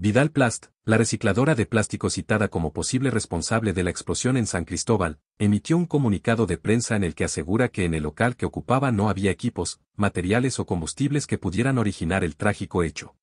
Vidal Plast, la recicladora de plástico citada como posible responsable de la explosión en San Cristóbal, emitió un comunicado de prensa en el que asegura que en el local que ocupaba no había equipos, materiales o combustibles que pudieran originar el trágico hecho.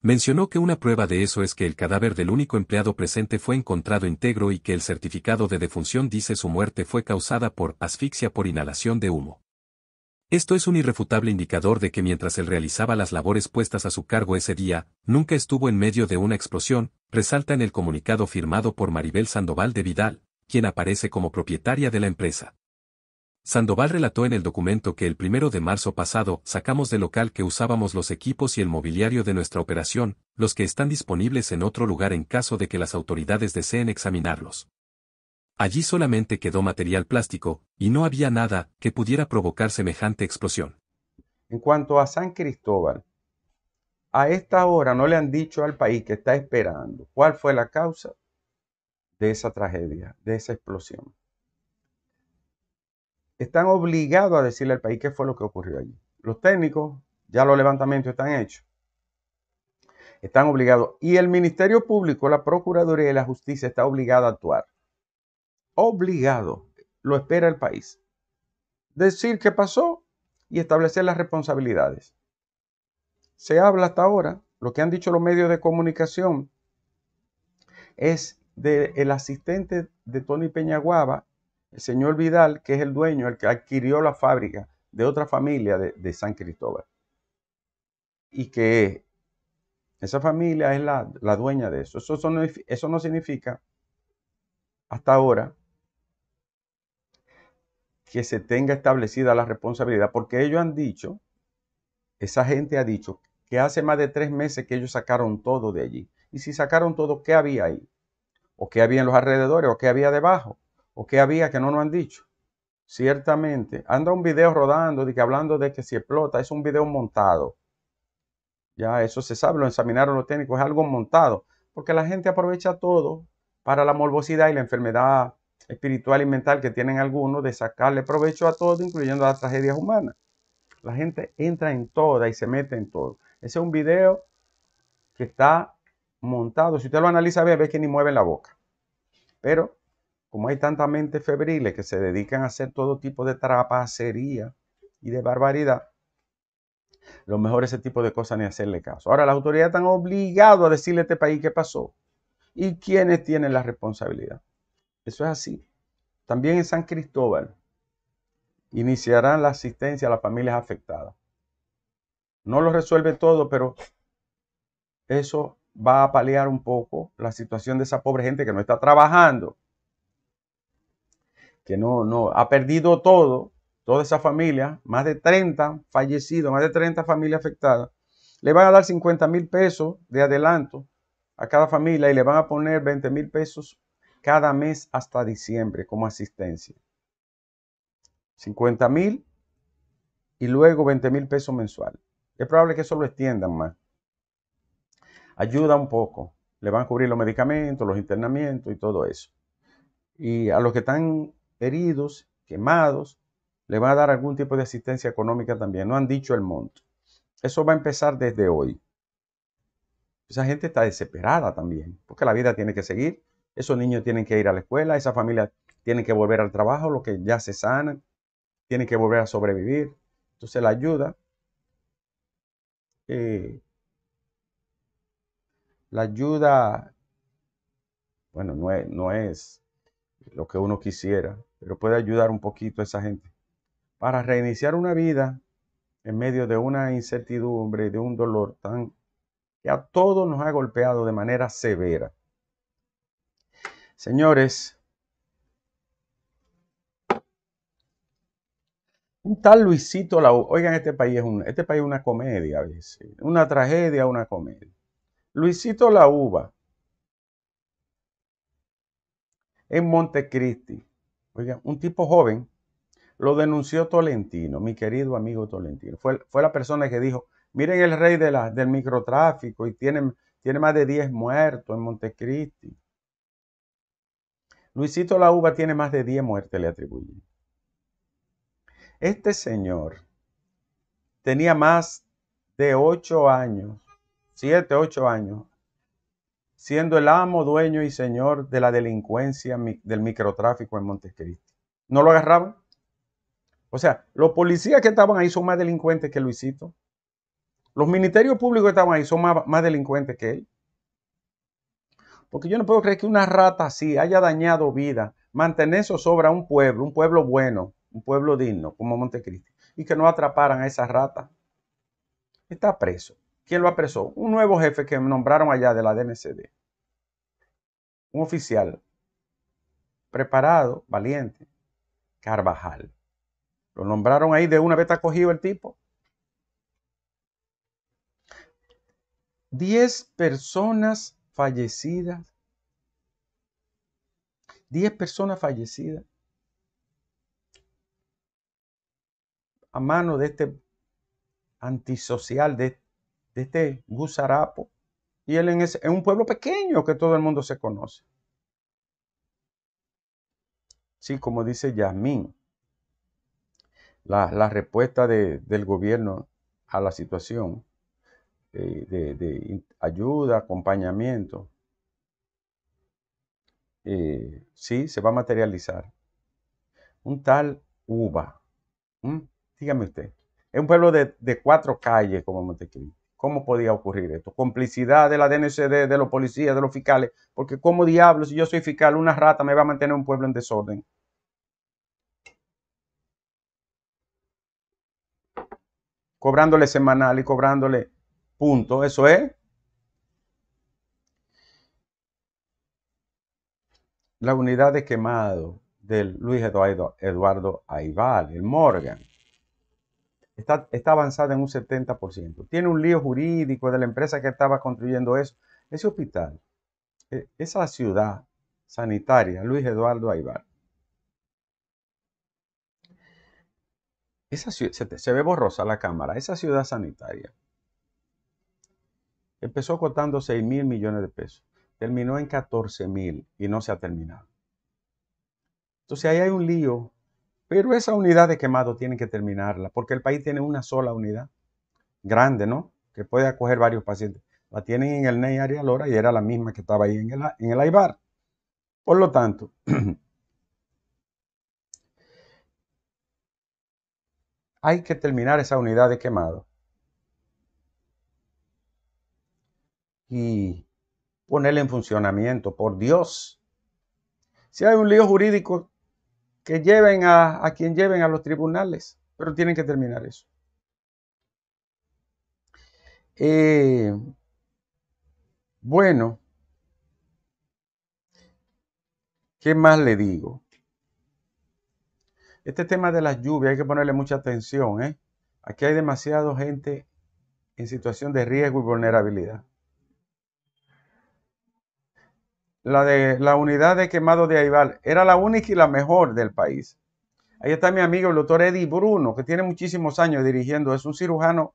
Mencionó que una prueba de eso es que el cadáver del único empleado presente fue encontrado íntegro y que el certificado de defunción dice su muerte fue causada por asfixia por inhalación de humo. Esto es un irrefutable indicador de que mientras él realizaba las labores puestas a su cargo ese día, nunca estuvo en medio de una explosión, resalta en el comunicado firmado por Maribel Sandoval de Vidal, quien aparece como propietaria de la empresa. Sandoval relató en el documento que el primero de marzo pasado sacamos del local que usábamos los equipos y el mobiliario de nuestra operación, los que están disponibles en otro lugar en caso de que las autoridades deseen examinarlos. Allí solamente quedó material plástico, y no había nada que pudiera provocar semejante explosión. En cuanto a San Cristóbal, a esta hora no le han dicho al país que está esperando cuál fue la causa de esa tragedia, de esa explosión. Están obligados a decirle al país qué fue lo que ocurrió allí. Los técnicos, ya los levantamientos están hechos. Están obligados. Y el Ministerio Público, la Procuraduría y la Justicia está obligada a actuar. Obligado. Lo espera el país. Decir qué pasó y establecer las responsabilidades. Se habla hasta ahora, lo que han dicho los medios de comunicación es del el asistente de Tony Peñaguaba, el señor Vidal, que es el dueño, el que adquirió la fábrica de otra familia de, San Cristóbal. Y que esa familia es la, la dueña de eso. Eso, eso no significa, hasta ahora, que se tenga establecida la responsabilidad, porque ellos han dicho, esa gente ha dicho, que hace más de tres meses que ellos sacaron todo de allí. Y si sacaron todo, ¿qué había ahí? ¿O qué había en los alrededores? ¿O qué había debajo? ¿O qué había que no nos han dicho? Ciertamente, anda un video rodando de que hablando de que si explota, es un video montado. Ya eso se sabe, lo examinaron los técnicos, es algo montado, porque la gente aprovecha todo para la morbosidad y la enfermedad espiritual y mental que tienen algunos de sacarle provecho a todo, incluyendo las tragedias humanas. La gente entra en toda y se mete en todo. Ese es un video que está montado. Si usted lo analiza, ve, que ni mueve la boca. Pero como hay tanta mente febriles que se dedican a hacer todo tipo de trapacería y de barbaridad, lo mejor ese tipo de cosas ni hacerle caso. Ahora, las autoridades están obligadas a decirle a este país qué pasó y quiénes tienen la responsabilidad. Eso es así. También en San Cristóbal iniciarán la asistencia a las familias afectadas. No lo resuelve todo, pero eso va a paliar un poco la situación de esa pobre gente que no está trabajando, que no, no, ha perdido todo, toda esa familia, más de 30 fallecidos, más de 30 familias afectadas. Le van a dar 50 mil pesos de adelanto a cada familia y le van a poner 20 mil pesos cada mes hasta diciembre como asistencia. 50 mil y luego 20 mil pesos mensual. Es probable que eso lo extiendan más. Ayuda un poco. Le van a cubrir los medicamentos, los internamientos y todo eso. Y a los que están heridos, quemados, le van a dar algún tipo de asistencia económica también. No han dicho el monto. Eso va a empezar desde hoy. Esa gente está desesperada también, porque la vida tiene que seguir. Esos niños tienen que ir a la escuela, esa familia tiene que volver al trabajo, los que ya se sanan, tienen que volver a sobrevivir. Entonces la ayuda, eh, la ayuda, bueno, no es, no es lo que uno quisiera, pero puede ayudar un poquito a esa gente. Para reiniciar una vida en medio de una incertidumbre, de un dolor tan que a todos nos ha golpeado de manera severa. Señores, un tal Luisito la Oigan, este país es este país una comedia Una tragedia, una comedia. Luisito la uva. En Montecristi. Oigan, un tipo joven lo denunció Tolentino, mi querido amigo Tolentino. Fue, fue la persona que dijo, miren el rey de la, del microtráfico y tiene, tiene más de 10 muertos en Montecristi. Luisito la Uva tiene más de 10 muertes, le atribuyen. Este señor tenía más de 8 años, 7, 8 años, siendo el amo, dueño y señor de la delincuencia del microtráfico en Montecristi. ¿No lo agarraban? O sea, los policías que estaban ahí son más delincuentes que Luisito. Los ministerios públicos que estaban ahí son más delincuentes que él. Porque yo no puedo creer que una rata así haya dañado vida, mantener eso a un pueblo, un pueblo bueno, un pueblo digno como Montecristi, y que no atraparan a esa rata. Está preso. ¿Quién lo apresó? Un nuevo jefe que nombraron allá de la DNCD. Un oficial preparado, valiente, Carvajal. Lo nombraron ahí de una vez está cogido el tipo. Diez personas fallecidas. 10 personas fallecidas a mano de este antisocial, de, este gusarapo. Y él en, un pueblo pequeño que todo el mundo se conoce. Sí, como dice Yasmín, la, respuesta del gobierno a la situación de, ayuda, acompañamiento, eh, sí, se va a materializar. Un tal Uba, dígame usted, es un pueblo de, cuatro calles como Montecristi. ¿Cómo podía ocurrir esto? Complicidad de la DNCD, de los policías, de los fiscales, porque como diablos, si yo soy fiscal, una rata me va a mantener un pueblo en desorden. Cobrándole semanal y cobrándole punto. Eso es la unidad de quemado del Luis Eduardo, Eduardo el Morgan. Está, está avanzada en un 70%. Tiene un lío jurídico de la empresa que estaba construyendo eso. Ese hospital, e, esa ciudad sanitaria, Luis Eduardo Aibar. se ve borrosa la cámara, esa ciudad sanitaria Empezó cotando 6 mil millones de pesos, terminó en 14 mil y no se ha terminado. Entonces ahí hay un lío, pero esa unidad de quemado tienen que terminarla, porque el país tiene una sola unidad, grande, ¿no? Que puede acoger varios pacientes. La tienen en el NEI Arialora y era la misma que estaba ahí en el, en el AIBAR. Por lo tanto, hay que terminar esa unidad de quemado y ponerle en funcionamiento, por Dios. Si hay un lío jurídico, que lleven a, a quien lleven a los tribunales, pero tienen que terminar eso. Eh, bueno, ¿qué más le digo? Este tema de las lluvias hay que ponerle mucha atención. ¿eh? Aquí hay demasiada gente en situación de riesgo y vulnerabilidad. la de la unidad de quemado de Aibal. Era la única y la mejor del país. Ahí está mi amigo el doctor Eddie Bruno, que tiene muchísimos años dirigiendo. Es un cirujano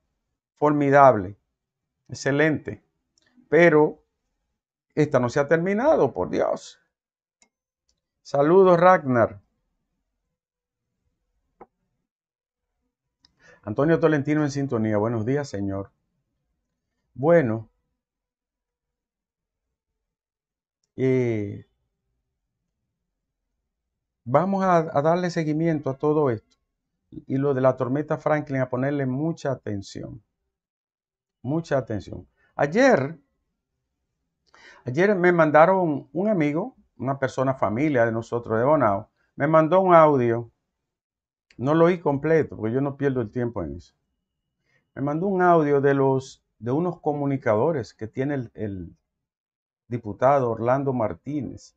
formidable, excelente. Pero esta no se ha terminado, por Dios. Saludos, Ragnar. Antonio Tolentino en sintonía. Buenos días, señor. Bueno, Eh, vamos a, darle seguimiento a todo esto y lo de la tormenta Franklin a ponerle mucha atención. Mucha atención. Ayer, ayer me mandaron un amigo, una persona familia de nosotros de Bonao, me mandó un audio. No lo oí completo, porque yo no pierdo el tiempo en eso. Me mandó un audio de los de unos comunicadores que tiene el diputado Orlando Martínez.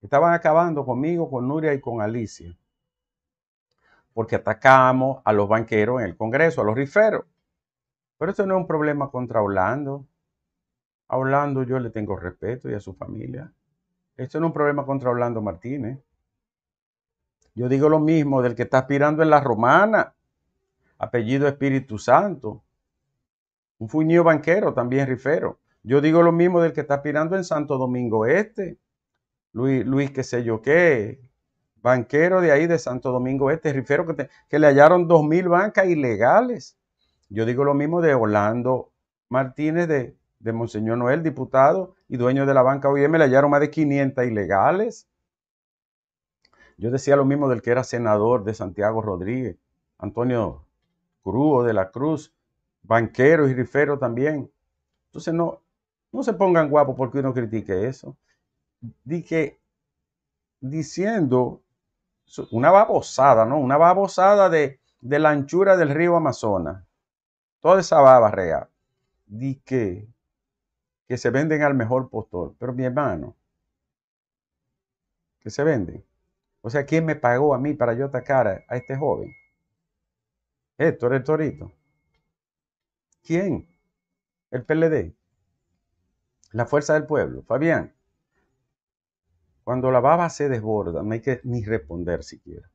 Estaban acabando conmigo, con Nuria y con Alicia, porque atacamos a los banqueros en el Congreso, a los riferos. Pero esto no es un problema contra Orlando. A Orlando yo le tengo respeto y a su familia. Esto no es un problema contra Orlando Martínez. Yo digo lo mismo del que está aspirando en la romana, apellido Espíritu Santo. Un fuñido banquero, también rifero. Yo digo lo mismo del que está aspirando en Santo Domingo Este, Luis, Luis qué sé yo qué, banquero de ahí de Santo Domingo Este, refiero que, le hallaron dos mil bancas ilegales. Yo digo lo mismo de Orlando Martínez, de, de Monseñor Noel, diputado y dueño de la banca OIM, le hallaron más de 500 ilegales. Yo decía lo mismo del que era senador de Santiago Rodríguez, Antonio Cruz de la Cruz, banquero y rifero también. Entonces, no, no se pongan guapos porque uno critique eso. Di diciendo una babosada, ¿no? Una babosada de, la anchura del río Amazonas. Toda esa baba real. Di que, que se venden al mejor postor. Pero mi hermano, que se venden. O sea, ¿quién me pagó a mí para yo atacar a, este joven? Héctor el Torito. ¿Quién? El PLD. La fuerza del pueblo. Fabián, cuando la baba se desborda, no hay que ni responder siquiera.